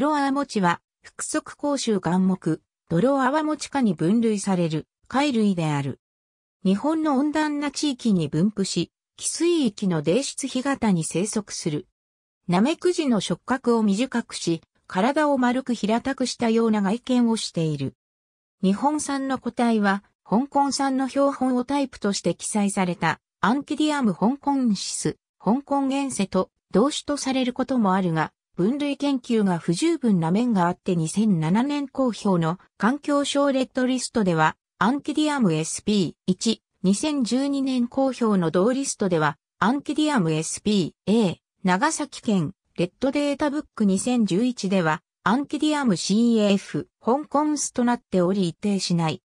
泥泡餅は、複足甲州眼目、泥泡餅科に分類される、貝類である。日本の温暖な地域に分布し、寄水域の泥質干潟に生息する。ナメクジの触覚を短くし、体を丸く平たくしたような外見をしている。日本産の個体は、香港産の標本をタイプとして記載された、アンキディアム香港シス、香港原セと同種とされることもあるが、分類研究が不十分な面があって2007年公表の環境省レッドリストでは、アンキディアム SP1、2012年公表の同リストでは、アンキディアム SPA、長崎県、レッドデータブック2011では、アンキディアム CAF、香港スとなっており一定しない。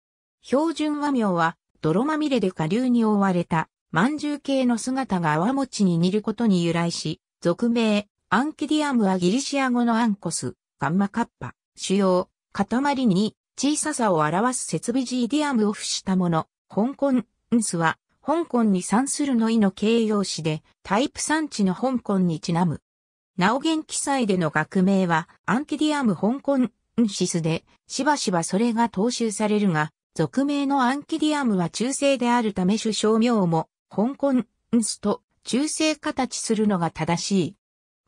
標準和名は、泥まみれで下流に覆われた、饅頭系の姿が泡餅に似ることに由来し、俗名、アンキディアムはギリシア語のアンコス、ガンマカッパ、主要、塊に小ささを表す設備ジーディアムを付したもの。香港、ンスは、香港に産するの意の形容詞で、タイプ産地の香港にちなむ。なお元記載での学名は、アンキディアム香港、ンシスで、しばしばそれが踏襲されるが、俗名のアンキディアムは中性であるため首相名も、香港、ンスと中性形するのが正しい。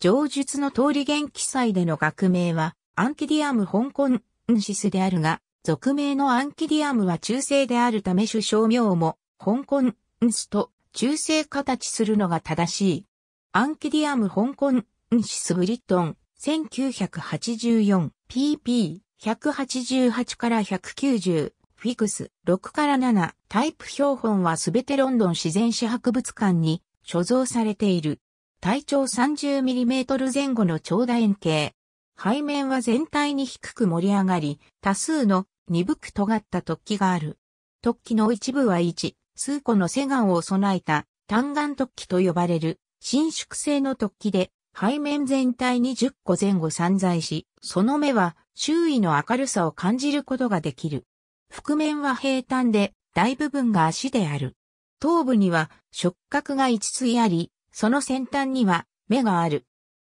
上述の通り元記載での学名は、アンキディアム香港ンシスであるが、俗名のアンキディアムは中性であるため首相名も、香港ンスと中性形するのが正しい。アンキディアム香港ンシスブリットン、1984PP。188から190、フィクス6から7、タイプ標本はすべてロンドン自然史博物館に所蔵されている。体長 30mm 前後の長楕円形。背面は全体に低く盛り上がり、多数の鈍く尖った突起がある。突起の一部は1、数個のセガンを備えた単眼突起と呼ばれる伸縮性の突起で、背面全体に10個前後散在し、その目は周囲の明るさを感じることができる。覆面は平坦で、大部分が足である。頭部には触覚が5つあり、その先端には目がある。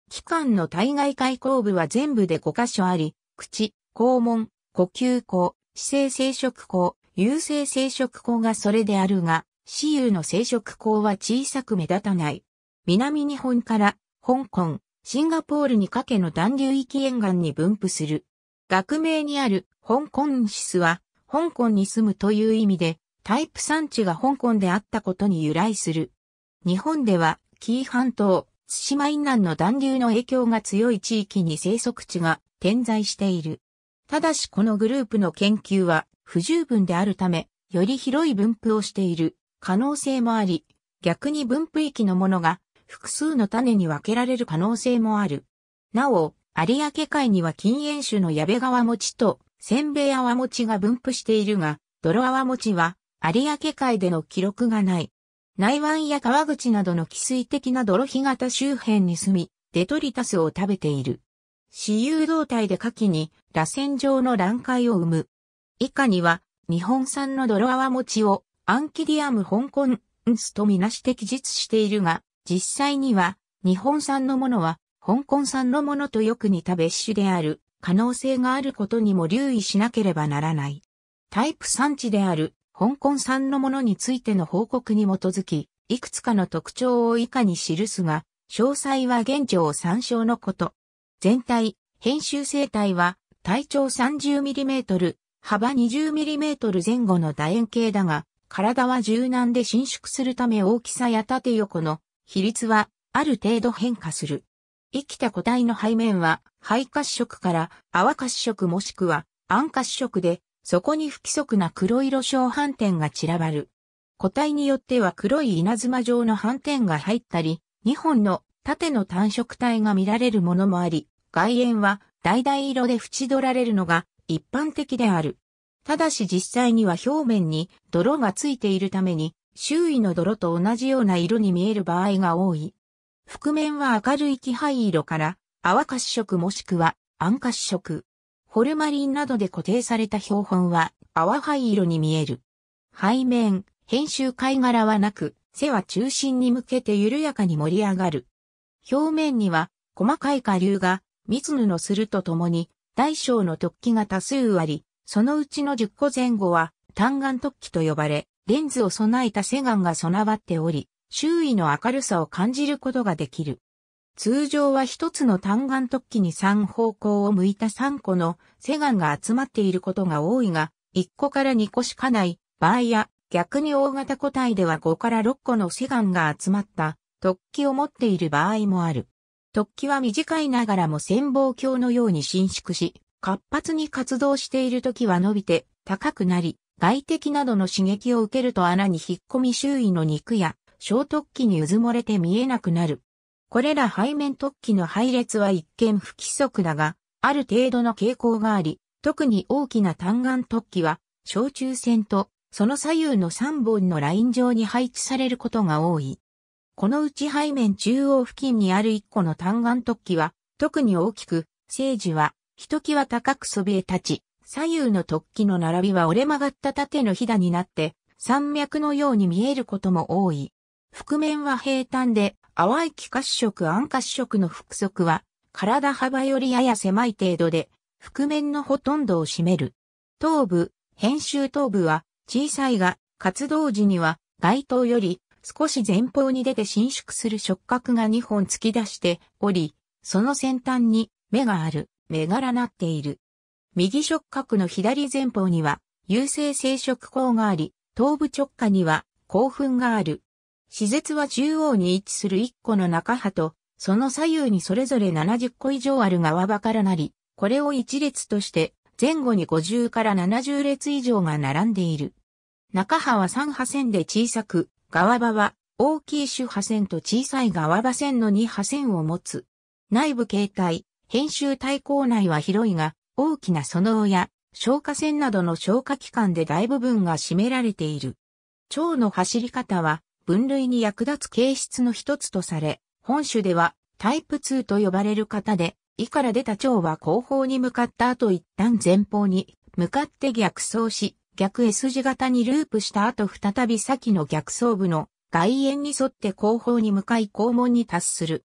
器官の体外開口部は全部で5箇所あり、口、肛門、呼吸口、姿勢生殖口、優性生殖口がそれであるが、死有の生殖口は小さく目立たない。南日本から香港、シンガポールにかけの暖流域沿岸に分布する。学名にある香港シスは香港に住むという意味でタイプ産地が香港であったことに由来する。日本では紀伊半島、対馬以南の暖流の影響が強い地域に生息地が点在している。ただしこのグループの研究は不十分であるため、より広い分布をしている可能性もあり、逆に分布域のものが複数の種に分けられる可能性もある。なお、有明海には禁煙種の矢部川餅とせんべい泡餅が分布しているが、泥泡餅は有明海での記録がない。内湾や川口などの汽水的な泥干潟周辺に住み、デトリタスを食べている。私有動態で下記に、螺旋状の卵塊を生む。以下には、日本産の泥泡餅を、アンキディアム香港ンスとみなして記述しているが、実際には、日本産のものは、香港産のものとよく似た別種である、可能性があることにも留意しなければならない。タイプ産地である香港産のものについての報告に基づき、いくつかの特徴を以下に記すが、詳細は現状を参照のこと。全体、編集生態は、体長 30mm、幅 20mm 前後の楕円形だが、体は柔軟で伸縮するため大きさや縦横の比率はある程度変化する。生きた個体の背面は、肺褐色から泡褐色もしくは暗褐色で、そこに不規則な黒色小斑点が散らばる。個体によっては黒い稲妻状の斑点が入ったり、2本の縦の単色体が見られるものもあり、外縁は橙色で縁取られるのが一般的である。ただし実際には表面に泥がついているために、周囲の泥と同じような色に見える場合が多い。覆面は明るい気配色から、淡褐色もしくは暗褐色。ホルマリンなどで固定された標本は淡灰色に見える。背面、編集貝殻はなく、背は中心に向けて緩やかに盛り上がる。表面には細かい下流が密布するとともに大小の突起が多数あり、そのうちの10個前後は単眼突起と呼ばれ、レンズを備えたセガンが備わっており、周囲の明るさを感じることができる。通常は一つの単眼突起に3方向を向いた3個のセガンが集まっていることが多いが、1個から2個しかない場合や、逆に大型個体では5から6個のセガンが集まった突起を持っている場合もある。突起は短いながらも潜望鏡のように伸縮し、活発に活動している時は伸びて高くなり、外敵などの刺激を受けると穴に引っ込み周囲の肉や小突起に渦漏れて見えなくなる。これら背面突起の配列は一見不規則だが、ある程度の傾向があり、特に大きな単眼突起は、小中線と、その左右の3本のライン上に配置されることが多い。このうち背面中央付近にある1個の単眼突起は、特に大きく、聖樹は、ひときわ高くそびえ立ち、左右の突起の並びは折れ曲がった縦のひだになって、山脈のように見えることも多い。覆面は平坦で、淡い気褐色暗褐色の複足は、体幅よりやや狭い程度で、覆面のほとんどを占める。頭部、編集頭部は小さいが、活動時には外頭より少し前方に出て伸縮する触覚が2本突き出しており、その先端に目がある、目柄なっている。右触覚の左前方には、優性生殖口があり、頭部直下には興奮がある。施設は中央に位置する1個の中葉と、その左右にそれぞれ70個以上ある側場からなり、これを一列として前後に50から70列以上が並んでいる。中葉は3派線で小さく、側場は大きい主派線と小さい側場線の2派線を持つ。内部形態、編集対抗内は広いが、大きなその親、消化線などの消化器官で大部分が占められている。腸の走り方は、分類に役立つ形質の一つとされ、本種ではタイプ2と呼ばれる型で、胃から出た腸は後方に向かった後一旦前方に向かって逆走し、逆 S 字型にループした後再び先の逆走部の外縁に沿って後方に向かい肛門に達する。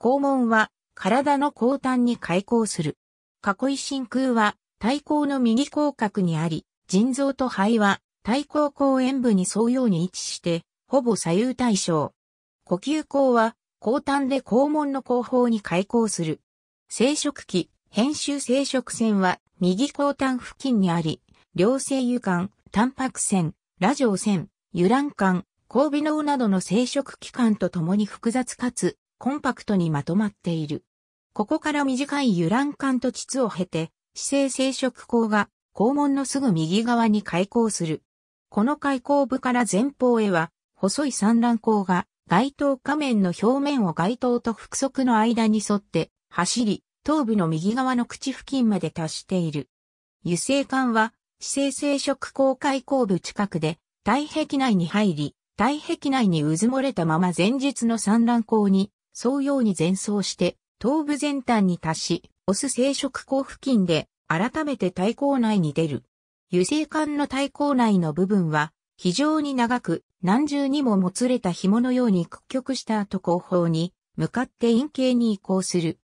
肛門は体の後端に開口する。囲い真空は対抗の右口角にあり、腎臓と肺は対抗口縁部に沿うように位置して、ほぼ左右対称。呼吸口は、後端で肛門の後方に開口する。生殖器、編集生殖腺は、右後端付近にあり、良性油管、タンパク腺、ラジオ腺、油卵管、交尾脳などの生殖器官と共に複雑かつ、コンパクトにまとまっている。ここから短い油卵管と膣を経て、姿勢生殖口が肛門のすぐ右側に開口する。この開口部から前方へは細い産卵口が街頭仮面の表面を街頭と腹側の間に沿って走り、頭部の右側の口付近まで達している。油性管は、姿勢生殖口開口部近くで、体壁内に入り、体壁内に渦漏れたまま前日の産卵口に、沿うように前走して、頭部前端に達し、オス生殖口付近で、改めて体口内に出る。油性管の体口内の部分は、非常に長く、何重にももつれた紐のように屈曲した後後方に、向かって陰形に移行する。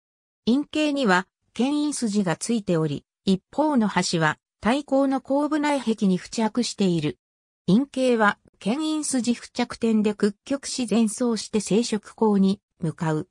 陰形には、牽引筋がついており、一方の端は、対向の後部内壁に付着している。陰形は、牽引筋付着点で屈曲し前走して生殖口に向かう。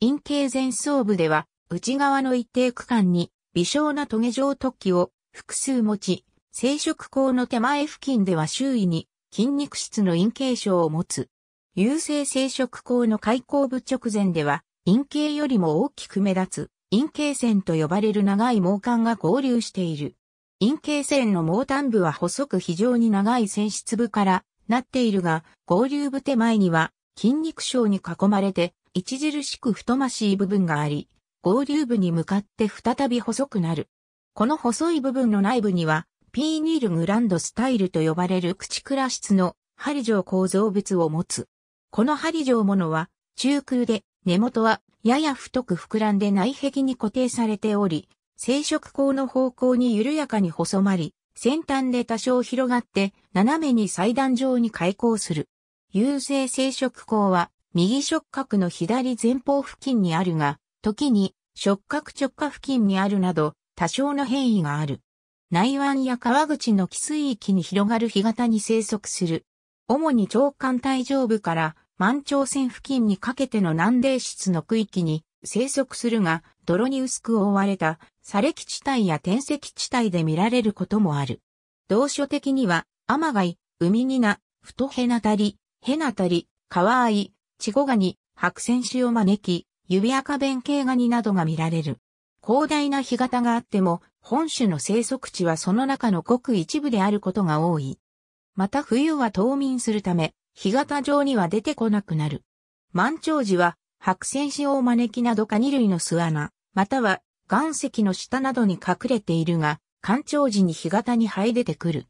陰形前走部では、内側の一定区間に、微小なトゲ状突起を複数持ち、生殖口の手前付近では周囲に筋肉質の陰形症を持つ。有性生殖口の開口部直前では陰形よりも大きく目立つ陰形線と呼ばれる長い毛管が合流している。陰形線の毛端部は細く非常に長い線質部からなっているが、合流部手前には筋肉症に囲まれて著しく太ましい部分があり、合流部に向かって再び細くなる。この細い部分の内部にはピーニールグランドスタイルと呼ばれる口倉室の針状構造物を持つ。この針状ものは中空で根元はやや太く膨らんで内壁に固定されており、生殖口の方向に緩やかに細まり、先端で多少広がって斜めに祭壇状に開口する。優性生殖口は右触角の左前方付近にあるが、時に触角直下付近にあるなど多少の変異がある。内湾や川口の汽水域に広がる干潟に生息する。主に長官帯上部から満潮線付近にかけての南泥質の区域に生息するが、泥に薄く覆われた砂礫地帯や天石地帯で見られることもある。同所的には、天貝、海イ、ウミニナ、フ辺ヘナタリ、ヘナタチゴガニ、白線種を招き、指赤弁慶ガニなどが見られる。広大な干潟があっても、本種の生息地はその中のごく一部であることが多い。また冬は冬眠するため、干潟上には出てこなくなる。満潮時は、白線子を招きなどか二類の巣穴、または岩石の下などに隠れているが、干潮時に干潟に這い出てくる。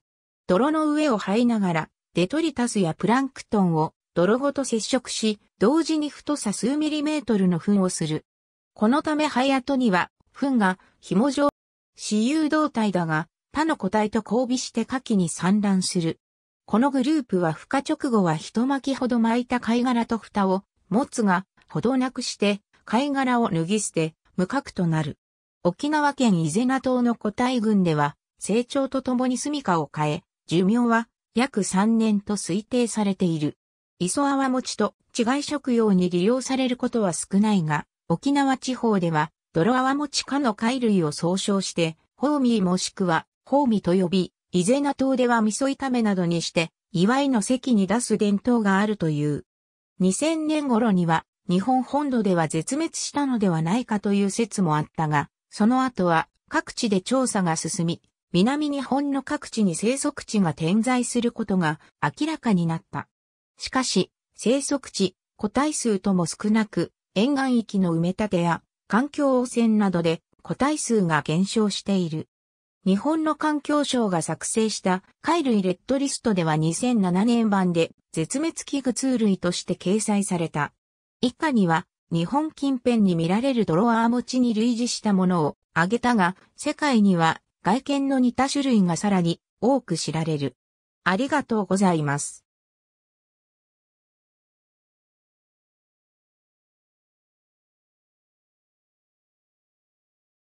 泥の上を這いながら、デトリタスやプランクトンを泥ごと接触し、同時に太さ数ミリメートルの糞をする。このためハヤトには、糞が紐状私有動体だが、他の個体と交尾して下記に産卵する。このグループは孵化直後は一巻ほど巻いた貝殻と蓋を持つが、ほどなくして貝殻を脱ぎ捨て、無核となる。沖縄県伊是名島の個体群では、成長とともに住処を変え、寿命は約3年と推定されている。磯泡餅と違い食用に利用されることは少ないが、沖縄地方では泥泡ち科の貝類を総称して、ホーミーもしくは、ホーミと呼び、伊是名島では味噌炒めなどにして、祝いの席に出す伝統があるという。2000年頃には、日本本土では絶滅したのではないかという説もあったが、その後は各地で調査が進み、南日本の各地に生息地が点在することが明らかになった。しかし、生息地、個体数とも少なく、沿岸域の埋め立てや環境汚染などで個体数が減少している。日本の環境省が作成した貝類レッドリストでは2007年版で絶滅危惧通類として掲載された。以下には日本近辺に見られるドロアーモチに類似したものを挙げたが、世界には外見の似た種類がさらに多く知られる。ありがとうございます。